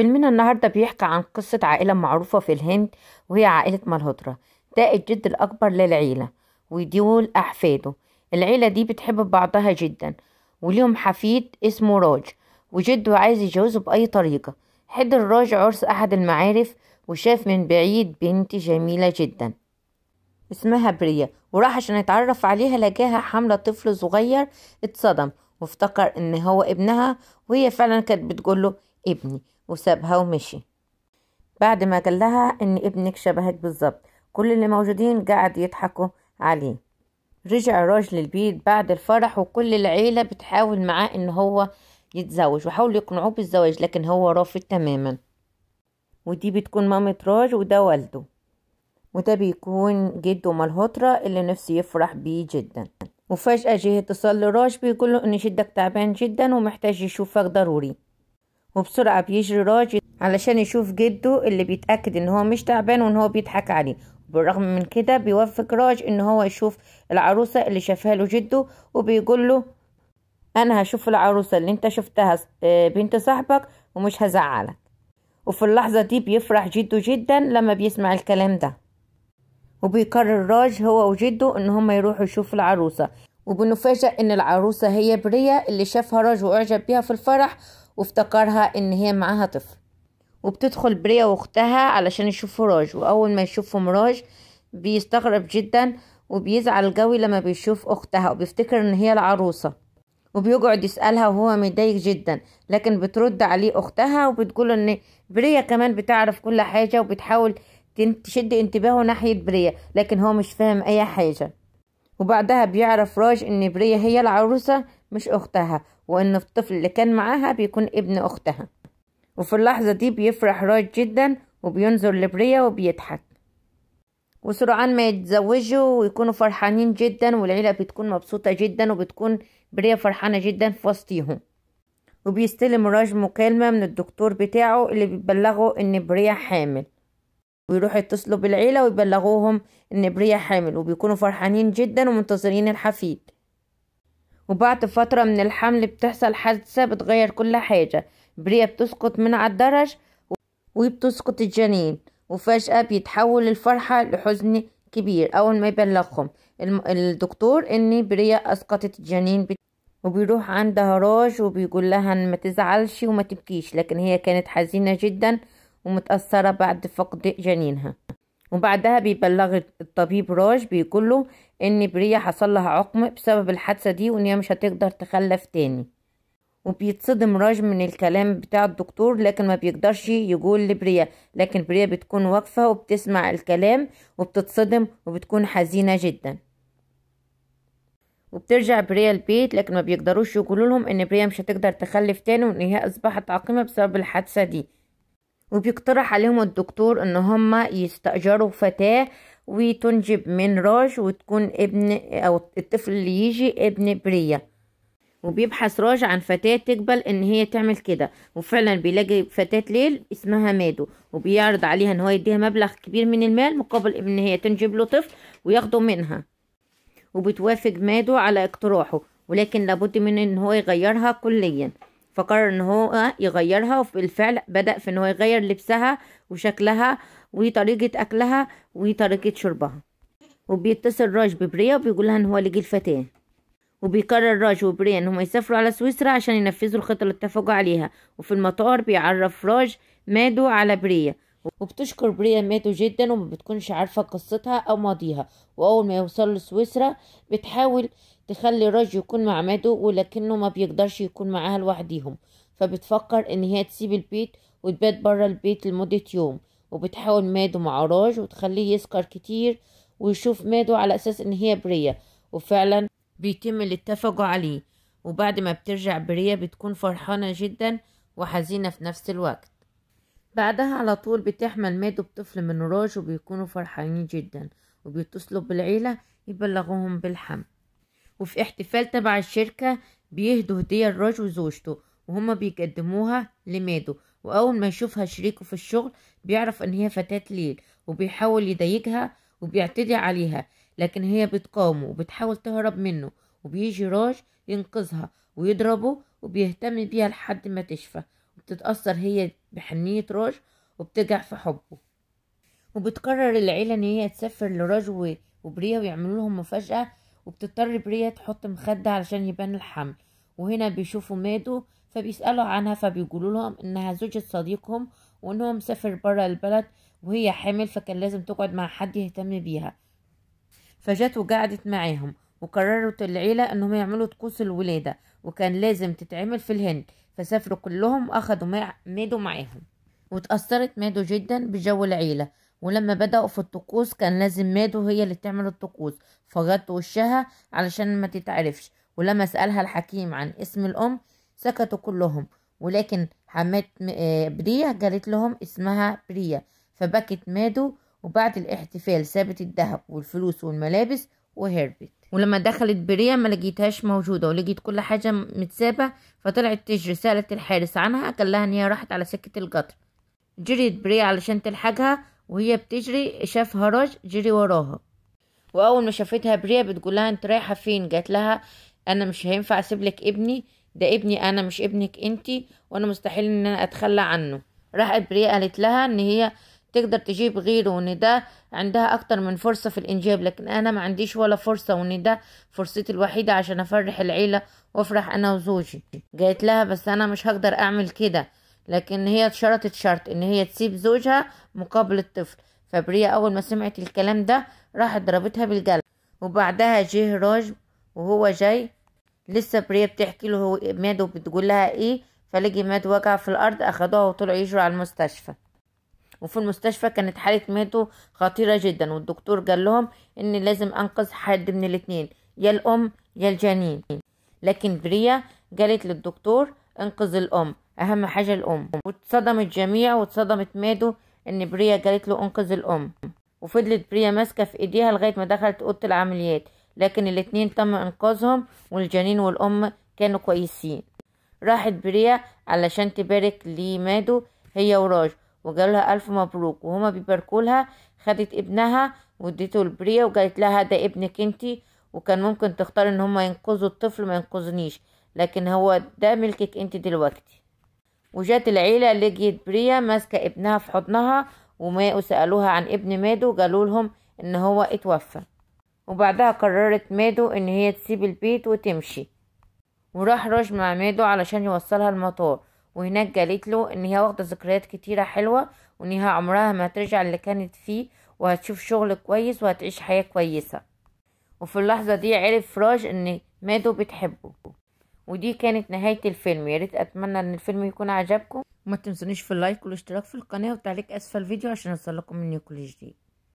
فيلمنا النهاردة بيحكي عن قصة عائلة معروفة في الهند وهي عائلة ملهوترا ده الجد الأكبر للعيلة ودول أحفاده العيلة دي بتحب بعضها جدا وليهم حفيد اسمه راج وجده عايز يتجوزه بأي طريقة حضر راج عرس أحد المعارف وشاف من بعيد بنت جميلة جدا اسمها بريا وراح عشان يتعرف عليها لقاها حاملة طفل صغير اتصدم وافتكر ان هو ابنها وهي فعلا كانت بتقوله ابني وسابها ومشي بعد ما قال لها إن ابنك شبهك بالظبط كل اللي موجودين قعد يضحكوا عليه رجع الراجل البيت بعد الفرح وكل العيلة بتحاول معاه إن هو يتزوج وحاولوا يقنعوه بالزواج لكن هو رافض تماما ودي بتكون مامة راج وده والده وده بيكون جده ملهوترا اللي نفسه يفرح بيه جدا وفجأة جه اتصال لراج بيقوله إن جدك تعبان جدا ومحتاج يشوفك ضروري وبسرعة بيجري راجي علشان يشوف جده اللي بيتأكد ان هو مش تعبان وان هو بيضحك عليه بالرغم من كده بيوفق راج ان هو يشوف العروسة اللي شافها له جده وبيقول له انا هشوف العروسة اللي انت شفتها آه، بنت صاحبك ومش هزعلك وفي اللحظة دي بيفرح جده جدا لما بيسمع الكلام ده وبيقرر راج هو وجده ان هما يروحوا يشوفوا العروسة وبنفاجأ ان العروسة هي بريا اللي شافها راج واعجب بيها في الفرح وافتكرها إن هي معاها طفل وبتدخل بريا واختها علشان يشوفوا راج وأول ما يشوفوا مراج بيستغرب جدا وبيزعل جوي لما بيشوف أختها وبيفتكر إن هي العروسة وبيقعد يسألها وهو متضايق جدا لكن بترد عليه أختها وبتقول إن بريا كمان بتعرف كل حاجة وبتحاول تشد انتباهه ناحية بريا لكن هو مش فاهم أي حاجة وبعدها بيعرف راج إن بريا هي العروسة مش أختها وإن الطفل اللي كان معاها بيكون ابن أختها وفي اللحظة دي بيفرح رايد جدا وبينظر لبريا وبيضحك وسرعان ما يتزوجوا ويكونوا فرحانين جدا والعيلة بتكون مبسوطة جدا وبتكون بريا فرحانة جدا في وسطيهم وبيستلم راج مكالمة من الدكتور بتاعه اللي بيبلغه إن بريا حامل ويروحوا يتصلوا بالعيلة ويبلغوهم إن بريا حامل وبيكونوا فرحانين جدا ومنتظرين الحفيد وبعد فترة من الحمل بتحصل حادثة بتغير كل حاجة برية بتسقط من على الدرج وبتسقط الجنين وفجأة بيتحول الفرحة لحزن كبير أول ما يبلغهم الدكتور إن برية أسقطت الجنين بت... وبيروح عندها راج وبيقول لها إن ما تزعلش وما تبكيش لكن هي كانت حزينة جدا ومتأثرة بعد فقد جنينها وبعدها بيبلغ الطبيب راج بيقول له ان بريا حصل لها عقم بسبب الحادثة دي وان هي مش هتقدر تخلف تاني وبيتصدم راج من الكلام بتاع الدكتور لكن ما بيقدرش يقول لبريا لكن بريا بتكون واقفة وبتسمع الكلام وبتتصدم وبتكون حزينة جدا وبترجع بريا البيت لكن ما بيقدروش يقولوا لهم ان بريا مش هتقدر تخلف تاني وان هي اصبحت عقيمة بسبب الحادثة دي وبيقترح عليهم الدكتور ان هما يستأجروا فتاة وتنجب من راج وتكون ابن او الطفل اللي يجي ابن بريا وبيبحث راج عن فتاة تقبل ان هي تعمل كده وفعلا بيلاقي فتاة ليل اسمها مادو وبيعرض عليها ان هو يديها مبلغ كبير من المال مقابل ان هي تنجب له طفل وياخده منها وبتوافق مادو على اقتراحه ولكن لابد من ان هو يغيرها كليا فقرر ان هو يغيرها وبالفعل بدأ في ان هو يغير لبسها وشكلها وطريقة اكلها وطريقة شربها وبيتصل راج ببريا وبيقول لها ان هو لجي الفتاة وبيقرر راج وبريا ان هم يسافروا على سويسرا عشان ينفذوا الخطة اللي اتفقوا عليها وفي المطار بيعرف راج مادو على بريا وبتشكر بريا ماتو جدا وما بتكونش عارفة قصتها أو ماضيها وأول ما يوصلوا لسويسرا بتحاول تخلي راج يكون مع مادو ولكنه ما بيقدرش يكون معاها لوحديهم فبتفكر ان هي تسيب البيت وتبات برا البيت لمدة يوم وبتحاول مادو مع راج وتخليه يسكر كتير ويشوف مادو على اساس ان هي برية وفعلا بيتم اللي اتفقوا عليه وبعد ما بترجع برية بتكون فرحانة جدا وحزينة في نفس الوقت بعدها على طول بتحمل مادو بطفل من راج وبيكونوا فرحانين جدا وبيتصلوا بالعيلة يبلغوهم بالحمل وفي احتفال تبع الشركة بيهدوا هدية لراج وزوجته وهما بيقدموها لمادو وأول ما يشوفها شريكه في الشغل بيعرف إن هي فتاة ليل وبيحاول يضايقها وبيعتدي عليها لكن هي بتقاومه وبتحاول تهرب منه وبيجي راج ينقذها ويضربه وبيهتم بيها لحد ما تشفى وبتتأثر هي بحنية راج وبتقع في حبه وبتقرر العيلة إن هي تسافر لراج وبريا ويعملوا لهم مفاجأة وبتضطر بريا تحط مخدة علشان يبان الحمل وهنا بيشوفوا مادو فبيسألوا عنها فبيقولوا لهم إنها زوجة صديقهم وإنهم مسافر برا البلد وهي حامل فكان لازم تقعد مع حد يهتم بيها فجت وقعدت معاهم وقررت العيلة إنهم يعملوا طقوس الولادة وكان لازم تتعمل في الهند فسافروا كلهم وأخدوا مادو معاهم وتأثرت مادو جدا بجو العيلة ولما بدأوا في الطقوس كان لازم مادو هي اللي تعمل الطقوس فغطت وشها علشان ما تتعرفش ولما سألها الحكيم عن اسم الأم سكتوا كلهم ولكن حمات آه، بريا قالت لهم اسمها بريا فبكت مادو وبعد الاحتفال سابت الذهب والفلوس والملابس وهربت ولما دخلت بريا ما لقيتهاش موجوده ولقيت كل حاجه متسابه فطلعت تجري سالت الحارس عنها قال لها ان هي راحت على سكه القطر جريت بريا علشان تلحقها وهي بتجري شاف هرج جري وراها واول ما شافتها بريا بتقولها انت رايحه فين جات لها انا مش هينفع اسيب لك ابني ده ابني انا مش ابنك انتي وانا مستحيل ان انا اتخلى عنه راحت بريا قالت لها ان هي تقدر تجيب غيره وان ده عندها اكتر من فرصة في الانجاب لكن انا ما عنديش ولا فرصة وان ده فرصتي الوحيدة عشان افرح العيلة وافرح انا وزوجي جايت لها بس انا مش هقدر اعمل كده لكن هي شرطت شرط ان هي تسيب زوجها مقابل الطفل فبريا اول ما سمعت الكلام ده راحت ضربتها بالجلد وبعدها جه راج وهو جاي لسه بريا بتحكي له هو ماد وبتقول لها ايه فلقي ماد وجع في الارض اخدوها وطلعوا يجروا على المستشفى وفي المستشفى كانت حالة مادو خطيرة جدا والدكتور قال لهم ان لازم انقذ حد من الاتنين يا الام يا الجنين لكن بريا قالت للدكتور انقذ الام أهم حاجة الأم واتصدم الجميع واتصدمت مادو إن بريا قالت له أنقذ الأم وفضلت بريا ماسكة في إيديها لغاية ما دخلت أوضة العمليات لكن الاتنين تم إنقاذهم والجنين والأم كانوا كويسين راحت بريا علشان تبارك لمادو هي وراج وجالها ألف مبروك وهما بيباركولها خدت ابنها واديته لبريا وقالت لها ده ابنك انتي وكان ممكن تختار ان هما ينقذوا الطفل ما ينقذنيش لكن هو ده ملكك انت دلوقتي وجات العيلة لقيت بريا ماسكة ابنها في حضنها وما وسألوها عن ابن مادو قالوا لهم إن هو اتوفى وبعدها قررت مادو إن هي تسيب البيت وتمشي وراح روج مع مادو علشان يوصلها المطار وهناك قالت له إن هي واخدة ذكريات كتيرة حلوة وإنها عمرها ما هترجع اللي كانت فيه وهتشوف شغل كويس وهتعيش حياة كويسة وفي اللحظة دي عرف راج إن مادو بتحبه ودي كانت نهاية الفيلم يا ريت اتمنى ان الفيلم يكون عجبكم وما تنسونيش في اللايك والاشتراك في القناة وتعليق اسفل الفيديو عشان اوصلكم مني كل جديد